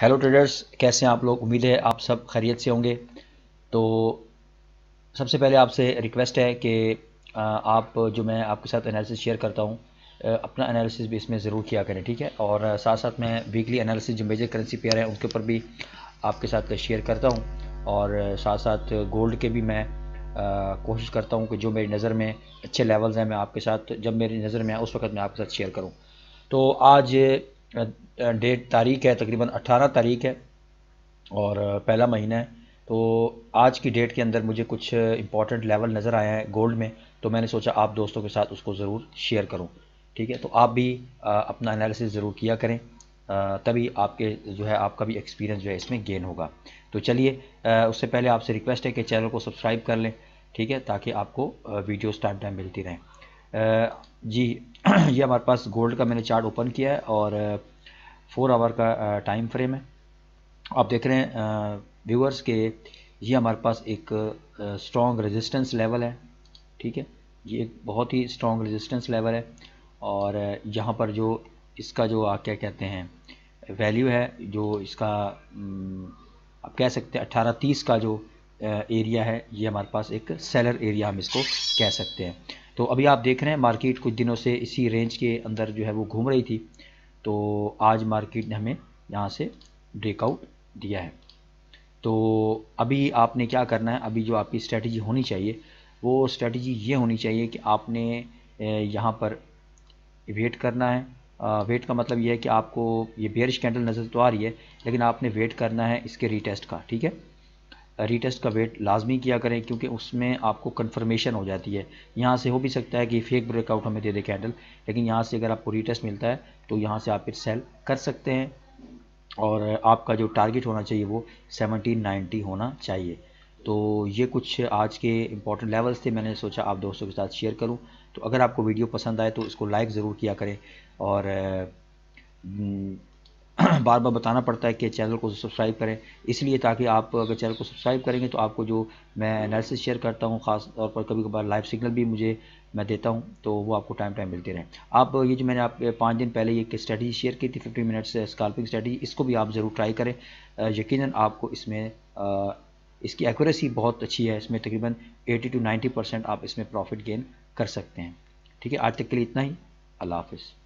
hello traders कैसे हैं आप लोग उम्मीद है आप सब खैरियत से होंगे तो सबसे पहले आपसे रिक्वेस्ट है कि आप जो मैं आपके साथ एनालिसिस शेयर करता हूँ अपना एनालिसिस भी इसमें ज़रूर किया करें ठीक है और साथ साथ मैं वीकली एनालिसिस जो मेजर करेंसी पेयर है उनके ऊपर भी आपके साथ शेयर करता हूँ और साथ साथ गोल्ड के भी मैं कोशिश करता हूँ कि जो मेरी नज़र में अच्छे लेवल्स हैं मैं आपके साथ जब मेरी नज़र में आए उस वक्त मैं आपके साथ शेयर करूँ तो आज डेट तारीख है तकरीबन 18 तारीख है और पहला महीना है तो आज की डेट के अंदर मुझे कुछ इंपॉर्टेंट लेवल नज़र आया है गोल्ड में तो मैंने सोचा आप दोस्तों के साथ उसको ज़रूर शेयर करूं ठीक है तो आप भी अपना एनालिसिस ज़रूर किया करें तभी आपके जो है आपका भी एक्सपीरियंस जो है इसमें गेन होगा तो चलिए उससे पहले आपसे रिक्वेस्ट है कि चैनल को सब्सक्राइब कर लें ठीक है ताकि आपको वीडियोस टाइम टाइम मिलती रहें जी ये हमारे पास गोल्ड का मैंने चार्ट ओपन किया है और फोर आवर का टाइम फ्रेम है आप देख रहे हैं व्यूअर्स के ये हमारे पास एक स्ट्रॉन्ग रेजिस्टेंस लेवल है ठीक है ये एक बहुत ही स्ट्रॉन्ग रेजिस्टेंस लेवल है और यहाँ पर जो इसका जो आप क्या कहते हैं वैल्यू है जो इसका आप कह सकते हैं अट्ठारह तीस का जो एरिया है ये हमारे पास एक सेलर एरिया हम इसको कह सकते हैं तो अभी आप देख रहे हैं मार्केट कुछ दिनों से इसी रेंज के अंदर जो है वो घूम रही थी तो आज मार्केट ने हमें यहाँ से ब्रेकआउट दिया है तो अभी आपने क्या करना है अभी जो आपकी स्ट्रेटजी होनी चाहिए वो स्ट्रेटजी ये होनी चाहिए कि आपने यहाँ पर वेट करना है वेट का मतलब यह है कि आपको ये बेरिश कैंडल नज़र तो आ रही है लेकिन आपने वेट करना है इसके रीटेस्ट का ठीक है रीटेस्ट का वेट लाजमी किया करें क्योंकि उसमें आपको कन्फर्मेशन हो जाती है यहाँ से हो भी सकता है कि फेक ब्रेकआउट हमें दे दे कैंडल लेकिन यहाँ से अगर आपको रीटेस्ट मिलता है तो यहाँ से आप फिर सेल कर सकते हैं और आपका जो टारगेट होना चाहिए वो सेवनटीन नाइन्टी होना चाहिए तो ये कुछ आज के इंपॉर्टेंट लेवल्स थे मैंने सोचा आप दोस्तों के साथ शेयर करूं तो अगर आपको वीडियो पसंद आए तो इसको लाइक ज़रूर किया करें और बार बार बताना पड़ता है कि चैनल को सब्सक्राइब करें इसलिए ताकि आप अगर चैनल को सब्सक्राइब करेंगे तो आपको जो मैं एनालिसिस शेयर करता हूँ ख़ास तौर पर कभी कभार लाइव सिग्नल भी मुझे मैं देता हूँ तो वो आपको टाइम टाइम मिलते रहें आप ये जो मैंने आप पाँच दिन पहले एक स्ट्रैटेजी शेयर की थी फिफ्टी मिनट्स स्काल्पिंग स्ट्रैटेजी इसको भी आप ज़रूर ट्राई करें यकीन आपको इसमें इसकी एक्यूरेसी बहुत अच्छी है इसमें तकरीबन एटी टू नाइन्टी परसेंट आप इसमें प्रॉफिट गेन कर सकते हैं ठीक है आज तक के लिए इतना ही अल्लाह हाफिज़